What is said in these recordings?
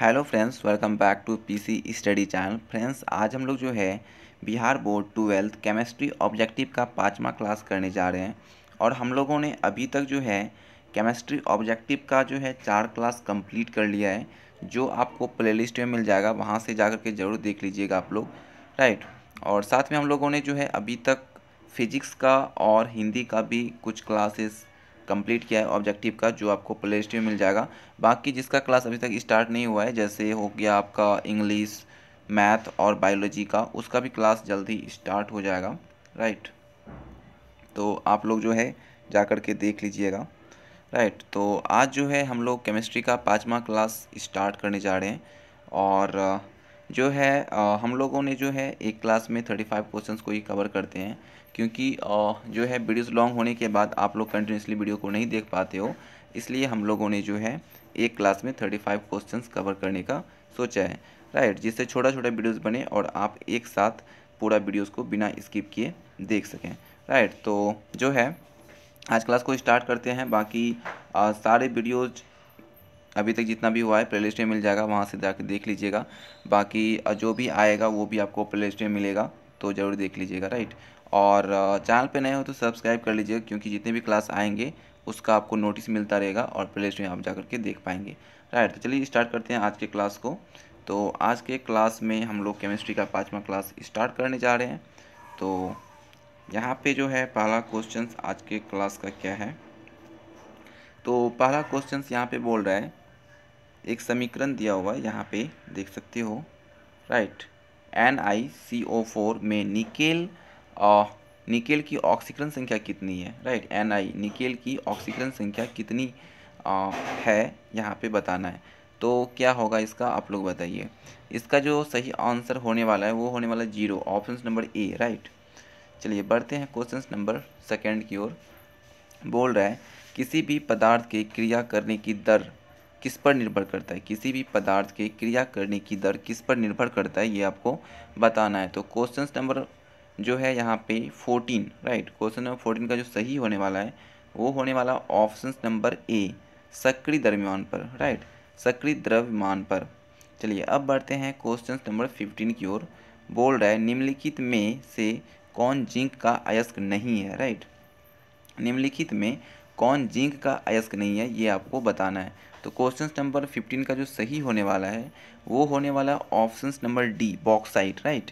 hello friends welcome back to PC study channel friends आज हम लोग जो है Bihar board twelfth chemistry objective का पाँचवा क्लास करने जा रहे हैं और हम लोगों ने अभी तक जो है केमिस्ट्री ऑब्जेक्टिव का जो है चार क्लास कंप्लीट कर लिया है जो आपको प्लेलिस्ट में मिल जाएगा वहाँ से जा के ज़रूर देख लीजिएगा आप लोग राइट और साथ में हम लोगों ने जो है अभी तक फिजिक्स का और हिंदी का भी कुछ क्लासेस कंप्लीट किया है ऑब्जेक्टिव का जो आपको प्ले लिस्ट में मिल जाएगा बाकी जिसका क्लास अभी तक स्टार्ट नहीं हुआ है जैसे हो गया आपका इंग्लिश मैथ और बायोलॉजी का उसका भी क्लास जल्दी स्टार्ट हो जाएगा राइट तो आप लोग जो है जा कर के देख लीजिएगा राइट तो आज जो है हम लोग केमिस्ट्री का पाँचवा क्लास स्टार्ट करने जा रहे हैं और जो है हम लोगों ने जो है एक क्लास में थर्टी फाइव क्वेश्चन को ही कवर करते हैं क्योंकि जो है वीडियोस लॉन्ग होने के बाद आप लोग कंटिन्यूसली वीडियो को नहीं देख पाते हो इसलिए हम लोगों ने जो है एक क्लास में थर्टी फाइव क्वेश्चन कवर करने का सोचा है राइट जिससे छोटा छोटा वीडियोज़ बने और आप एक साथ पूरा वीडियोज़ को बिना स्किप किए देख सकें राइट तो जो है आज क्लास को स्टार्ट करते हैं बाकी आ, सारे वीडियोज़ अभी तक जितना भी हुआ है प्ले लिस्ट में मिल जाएगा वहाँ से जाकर देख लीजिएगा बाकी जो भी आएगा वो भी आपको प्ले लिस्ट में मिलेगा तो ज़रूर देख लीजिएगा राइट और चैनल पे नए हो तो सब्सक्राइब कर लीजिए क्योंकि जितने भी क्लास आएंगे उसका आपको नोटिस मिलता रहेगा और प्ले स्टोर आप जा के देख पाएंगे राइट तो चलिए स्टार्ट करते हैं आज के क्लास को तो आज के क्लास में हम लोग केमिस्ट्री का पाँचवा क्लास स्टार्ट करने जा रहे हैं तो यहाँ पे जो है पहला क्वेश्चन आज के क्लास का क्या है तो पहला क्वेश्चन यहाँ पे बोल रहा है एक समीकरण दिया हुआ है यहाँ पे देख सकते हो right N I C O four में निकेल निकेल की ऑक्सीकरण संख्या कितनी है राइट एन आई निकेल की ऑक्सीकरण संख्या कितनी आ, है यहाँ पे बताना है तो क्या होगा इसका आप लोग बताइए इसका जो सही आंसर होने वाला है वो होने वाला zero option number A right चलिए बढ़ते हैं क्वेश्चन नंबर सेकेंड की ओर बोल रहा है किसी भी पदार्थ के क्रिया करने की दर किस पर निर्भर करता है किसी भी पदार्थ के क्रिया करने की दर किस पर निर्भर करता है ये आपको बताना है तो क्वेश्चन नंबर जो है यहाँ पे fourteen right question number fourteen का जो सही होने वाला है वो होने वाला ऑप्शन नंबर ए सक्रिय द्रव्यमान पर राइट सक्रिय द्रव्यमान पर चलिए अब बढ़ते हैं क्वेश्चन नंबर फिफ्टीन की ओर बोल रहा है निम्नलिखित में से कौन जिंक का अयस्क नहीं है राइट निम्नलिखित में कौन जिंक का अयस्क नहीं है ये आपको बताना है तो क्वेश्चन नंबर फिफ्टीन का जो सही होने वाला है वो होने वाला option number D bauxite right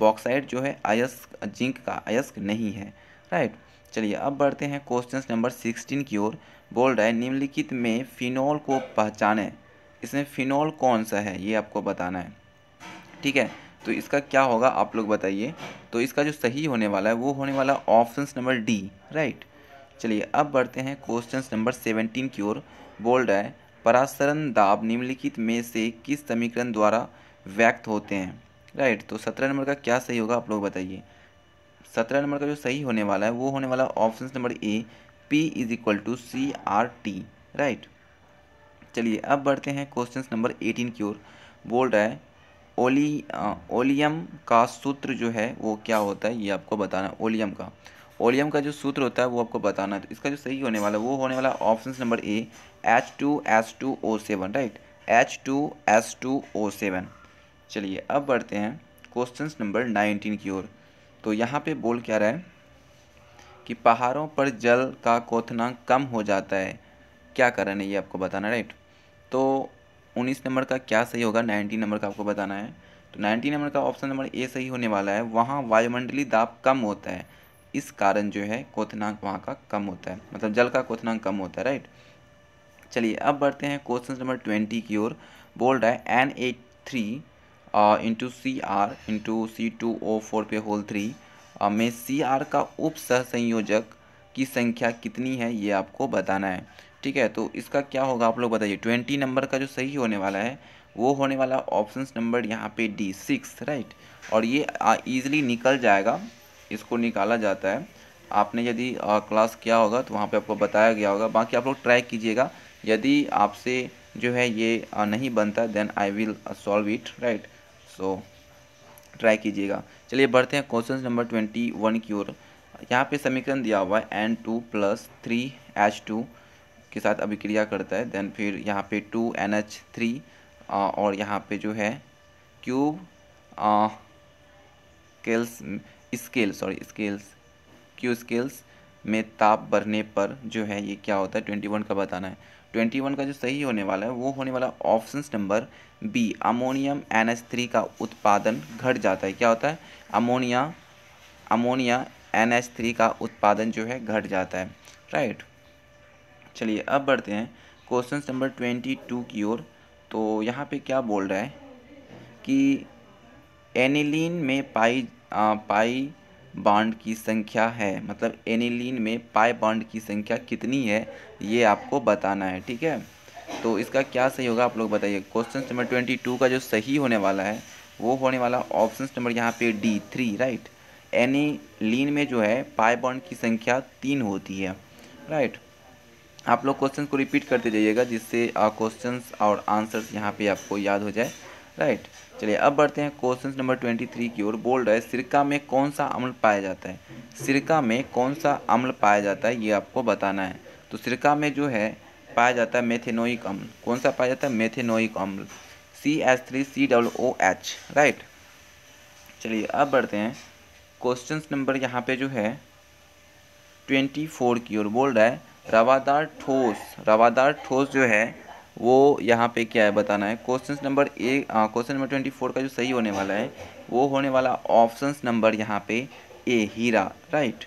bauxite जो है अयस्क जिंक का अयस्क नहीं है राइट चलिए अब बढ़ते हैं क्वेश्चन नंबर सिक्सटीन की ओर बोल रहा है निम्नलिखित में फिनॉल को पहचाने इसमें फिनॉल कौन सा है ये आपको बताना है ठीक है तो इसका क्या होगा आप लोग बताइए तो इसका जो सही होने वाला है वो होने वाला ऑप्शन नंबर डी राइट चलिए अब बढ़ते हैं क्वेश्चन नंबर सेवनटीन की ओर बोल रहा है परासरण दाब निम्नलिखित में से किस समीकरण द्वारा व्यक्त होते हैं राइट तो सत्रह नंबर का क्या सही होगा आप लोग बताइए सत्रह नंबर का जो सही होने वाला है वो होने वाला option number A P is equal to C R T right चलिए अब बढ़ते हैं क्वेश्चन नंबर एटीन की ओर बोल रहा है ओली ओलियम का सूत्र जो है वो क्या होता है ये आपको बताना ओलियम का ओलियम का जो सूत्र होता है वो आपको बताना है तो इसका जो सही होने वाला है वो होने वाला option number A H two S two O seven right H two S two O seven चलिए अब बढ़ते हैं क्वेश्चन नंबर नाइनटीन की ओर तो यहाँ पे बोल क्या रहा है कि पहाड़ों पर जल का कोथना कम हो जाता है क्या कारण है ये आपको बताना राइट तो उन्नीस नंबर का क्या सही होगा नाइनटीन नंबर का आपको बताना है तो नाइनटीन नंबर का ऑप्शन नंबर ए सही होने वाला है वहाँ वायुमंडलीय दाब कम होता है इस कारण जो है कोथनांक वहाँ का कम होता है मतलब जल का कोथनांक कम होता है राइट चलिए अब बढ़ते हैं क्वेश्चन नंबर ट्वेंटी की ओर बोल रहा है N eight three into C R into C two O four पे होल थ्री में सी आर का उप सहसंयोजक की संख्या कितनी है ये आपको बताना है ठीक है तो इसका क्या होगा आप लोग बताइए ट्वेंटी नंबर का जो सही होने वाला है वो होने वाला ऑप्शन नंबर यहाँ पे डी सिक्स राइट और ये ईजिली uh, निकल जाएगा इसको निकाला जाता है आपने यदि क्लास uh, किया होगा तो वहाँ पे आपको बताया गया होगा बाकी आप लोग ट्राई कीजिएगा यदि आपसे जो है ये uh, नहीं बनता then I will solve it right so try कीजिएगा चलिए बढ़ते हैं क्वेश्चन नंबर ट्वेंटी वन की ओर यहाँ पे समीकरण दिया हुआ है N two plus three H two के साथ अभिक्रिया करता है देन फिर यहाँ पे टू एन एच थ्री और यहाँ पे जो है cube scales scale sorry scales Q scales में ताप बढ़ने पर जो है ये क्या होता है ट्वेंटी वन का बताना है ट्वेंटी वन का जो सही होने वाला है वो होने वाला option number B ammonium N three का उत्पादन घट जाता है क्या होता है अमोनिया अमोनिया एन थ्री का उत्पादन जो है घट जाता है राइट चलिए अब बढ़ते हैं क्वेश्चन नंबर ट्वेंटी टू की ओर तो यहाँ पे क्या बोल रहा है कि एनिलीन में पाई आ, पाई बांड की संख्या है मतलब एनिलीन में पाई बांड की संख्या कितनी है ये आपको बताना है ठीक है तो इसका क्या सही होगा आप लोग बताइए क्वेश्चन नंबर ट्वेंटी टू का जो सही होने वाला है वो होने वाला ऑप्शन नंबर यहाँ पे D three right aniline में जो है पाई बॉन्ड की संख्या तीन होती है राइट आप लोग क्वेश्चन को रिपीट करते जाइएगा जिससे क्वेश्चन और आंसर्स यहाँ पे आपको याद हो जाए राइट चलिए अब बढ़ते हैं क्वेश्चन नंबर ट्वेंटी थ्री की ओर बोल रहा है सिरका में कौन सा अम्ल पाया जाता है सिरका में कौन सा अम्ल पाया जाता है ये आपको बताना है तो सिरका में जो है पाया जाता है मेथेनोइक अम्ल कौन सा पाया जाता है मेथेनोइक अम्ल C S three C double O H right चलिए अब बढ़ते हैं क्वेश्चन नंबर यहाँ पे जो है ट्वेंटी फोर की ओर बोल रहा है रवादार ठोस रवादार ठोस जो है वो यहाँ पे क्या है बताना है question number A question number twenty four का जो सही होने वाला है वो होने वाला ऑप्शन नंबर यहाँ पे ए हीरा राइट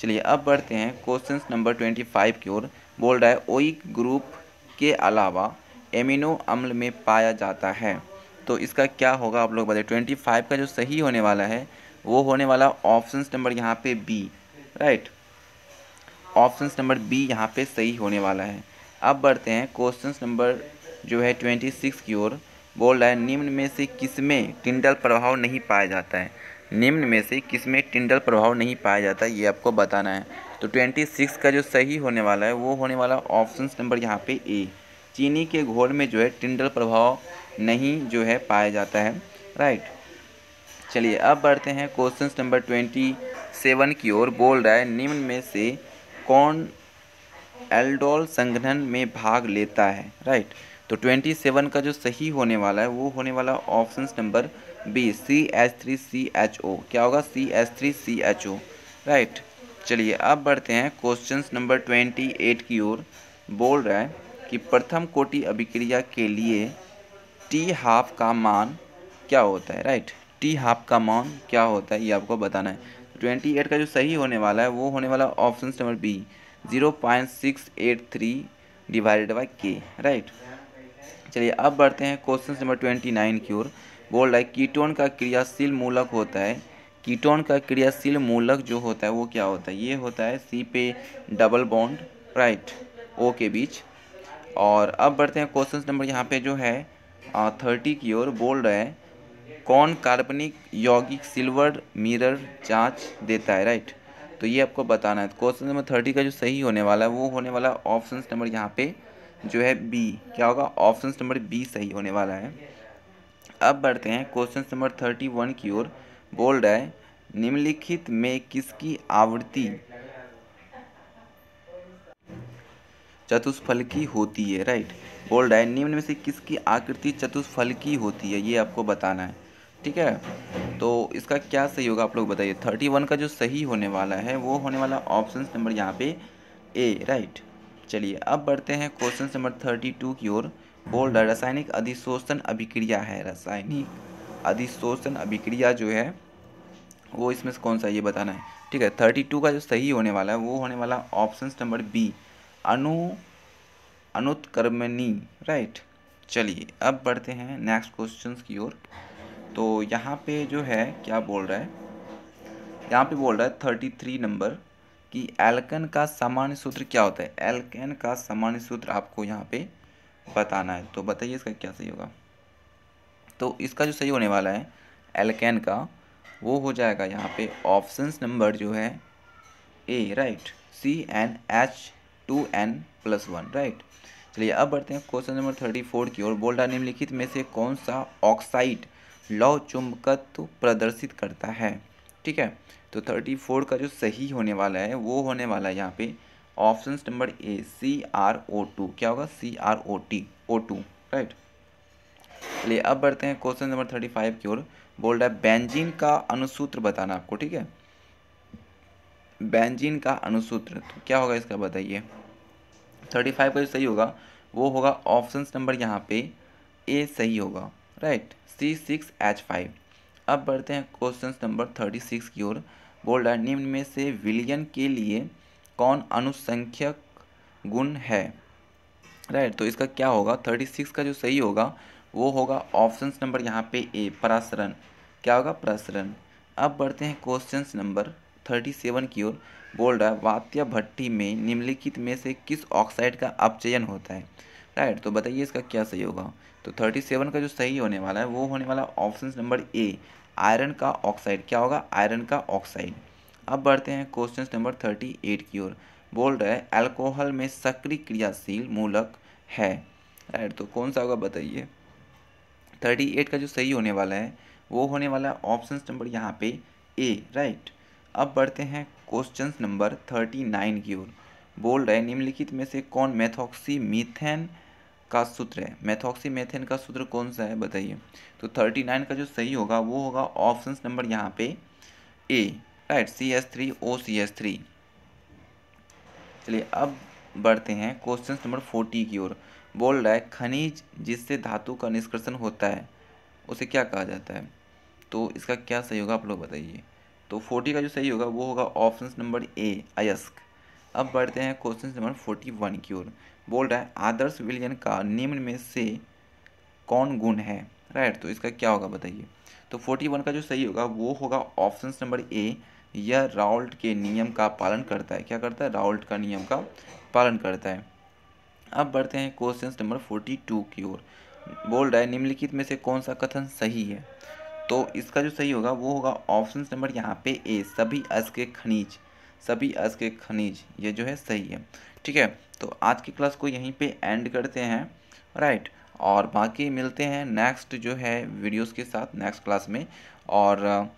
चलिए अब बढ़ते हैं क्वेश्चन नंबर ट्वेंटी फाइव की ओर बोल रहा है ओइक ग्रुप के अलावा एमिनो अम्ल में पाया जाता है तो इसका क्या होगा आप लोग बताइए ट्वेंटी फाइव का जो सही होने वाला है वो होने वाला ऑप्शन नंबर यहाँ पे B right option number B यहाँ पे सही होने वाला है अब बढ़ते हैं क्वेश्चन नंबर जो है ट्वेंटी सिक्स की ओर बोल रहा है निम्न में से किसमें टिंडल प्रभाव नहीं पाया जाता है निम्न में से किसमें टिंडल प्रभाव नहीं पाया जाता ये आपको बताना है तो ट्वेंटी सिक्स का जो सही होने वाला है वो होने वाला ऑप्शन नंबर यहाँ पे ए चीनी के घोल में जो है टिंडल प्रभाव नहीं जो है पाया जाता है राइट चलिए अब बढ़ते हैं क्वेश्चन नंबर ट्वेंटी सेवन की ओर बोल रहा है निम्न में से कौन एल्डोल संगठन में भाग लेता है राइट तो ट्वेंटी सेवन का जो सही होने वाला है वो होने वाला option number B C H three C H O क्या होगा C H three C H O right चलिए अब बढ़ते हैं क्वेश्चन नंबर ट्वेंटी एट की ओर बोल रहा है कि प्रथम कोटि अभिक्रिया के लिए टी हाफ का मान क्या होता है राइट टी हाफ का मान क्या होता है ये आपको बताना है ट्वेंटी तो एट का जो सही होने वाला है वो होने वाला option number B zero point six eight three divided by K right चलिए अब बढ़ते हैं क्वेश्चन नंबर ट्वेंटी नाइन की ओर बोल रहा है कीटोन का क्रियाशील मूलक होता है कीटोन का क्रियाशील मूलक जो होता है वो क्या होता है ये होता है सी पे डबल बॉन्ड राइट ओ के बीच और अब बढ़ते हैं क्वेश्चन नंबर यहाँ पे जो है थर्टी की ओर बोल रहे हैं कौन कार्बनिक यौगिक सिल्वर मिरर जांच देता है राइट तो ये आपको बताना है क्वेश्चन नंबर थर्टी का जो सही होने वाला है वो होने वाला ऑप्शन नंबर यहाँ पे जो है बी क्या होगा ऑप्शन नंबर बी सही होने वाला है अब बढ़ते हैं क्वेश्चन नंबर थर्टी वन की ओर बोल रहा है निम्नलिखित में किसकी आवृत्ति की होती है राइट बोल रहा है निम्न में से किसकी आकृति चतुष्फल की होती है ये आपको बताना है ठीक है तो इसका क्या सही होगा आप लोग बताइए थर्टी वन का जो सही होने वाला है वो होने वाला ऑप्शन नंबर यहाँ पे ए राइट चलिए अब बढ़ते हैं क्वेश्चन नंबर थर्टी टू की ओर बोल रहा है रासायनिक अधिशोषण अभिक्रिया है रासायनिक अधिशोषण अभिक्रिया जो है वो इसमें से कौन सा ये बताना है ठीक है थर्टी टू का जो सही होने वाला है वो होने वाला ऑप्शन नंबर बी अनु अनुत्कर्मणी राइट चलिए अब बढ़ते हैं नेक्स्ट क्वेश्चन की ओर तो यहाँ पे जो है क्या बोल रहा है यहाँ पे बोल रहा है थर्टी थ्री नंबर कि एल्कन का सामान्य सूत्र क्या होता है एल्कन का सामान्य सूत्र आपको यहाँ पे बताना है तो बताइए इसका क्या सही होगा तो इसका जो सही होने वाला है एलकैन का वो हो जाएगा यहाँ पे ऑप्शन नंबर जो है A right C N H two N plus one right चलिए अब बढ़ते हैं क्वेश्चन नंबर थर्टी फोर की ओर बोल्डा निम्नलिखित में से कौन सा ऑक्साइड लौ चुंबकत्व प्रदर्शित करता है ठीक है तो थर्टी फोर का जो सही होने वाला है वो होने वाला है यहाँ पे option number A C R O two क्या होगा C R O T O two right चलिए अब बढ़ते हैं क्वेश्चन नंबर थर्टी फाइव की ओर बोल रहा है बेंजीन का अनुसूत्र बताना आपको ठीक है बेंजीन का अनुसूत्र तो क्या होगा इसका बताइए थर्टी फाइव का जो सही होगा वो होगा ऑप्शन नंबर यहाँ पे ए सही होगा right C six H five अब बढ़ते हैं क्वेश्चन नंबर थर्टी सिक्स की ओर बोल रहा है निम्न में से विलियन के लिए कौन अनुसंख्यक गुण है राइट right, तो इसका क्या होगा थर्टी सिक्स का जो सही होगा वो होगा ऑप्शन नंबर यहाँ पे ए परासरण क्या होगा परासरण अब बढ़ते हैं क्वेश्चन नंबर थर्टी सेवन की ओर बोल रहा है वात्या भट्टी में निम्नलिखित में से किस ऑक्साइड का अपचयन होता है राइट तो बताइए इसका क्या सही होगा तो थर्टी सेवन का जो सही होने वाला है वो होने वाला ऑप्शन नंबर ए आयरन का ऑक्साइड क्या होगा आयरन का ऑक्साइड अब बढ़ते हैं क्वेश्चन नंबर थर्टी एट की ओर बोल रहे अल्कोहल में सक्रिय क्रियाशील मूलक है राइट तो कौन सा होगा बताइए थर्टी एट का जो सही होने वाला है वो होने वाला है ऑप्शन नंबर यहाँ पे ए राइट अब बढ़ते हैं क्वेश्चन नंबर थर्टी नाइन की ओर बोल रहे निम्नलिखित में से कौन मेथॉक्सी मीथेन का सूत्र है मैथॉक्सी मेथेन का सूत्र कौन सा है बताइए तो थर्टी नाइन का जो सही होगा वो होगा ऑप्शन नंबर यहाँ पे A right C S three O C S three चलिए अब बढ़ते हैं क्वेश्चन नंबर फोर्टी की ओर बोल रहा है खनिज जिससे धातु का निष्कर्षण होता है उसे क्या कहा जाता है तो इसका क्या सही होगा आप लोग बताइए तो फोर्टी का जो सही होगा वो होगा ऑप्शन नंबर ए अयस्क अब बढ़ते हैं क्वेश्चन नंबर फोर्टी वन की ओर बोल रहा है आदर्श विलियन का निम्न में से कौन गुण है राइट तो इसका क्या होगा बताइए तो फोर्टी वन का जो सही होगा वो होगा ऑप्शन नंबर ए यह राउल्ट के नियम का पालन करता है क्या करता है राउल्ट का नियम का पालन करता है अब बढ़ते हैं क्वेश्चन नंबर फोर्टी टू की ओर बोल रहा है निम्नलिखित में से कौन सा कथन सही है तो इसका जो सही होगा वो होगा ऑप्शन नंबर यहाँ पे ए सभी अस के खनिज सभी अस के खनिज ये जो है सही है ठीक है तो आज की क्लास को यहीं पे एंड करते हैं राइट और बाकी मिलते हैं नेक्स्ट जो है वीडियोस के साथ नेक्स्ट क्लास में और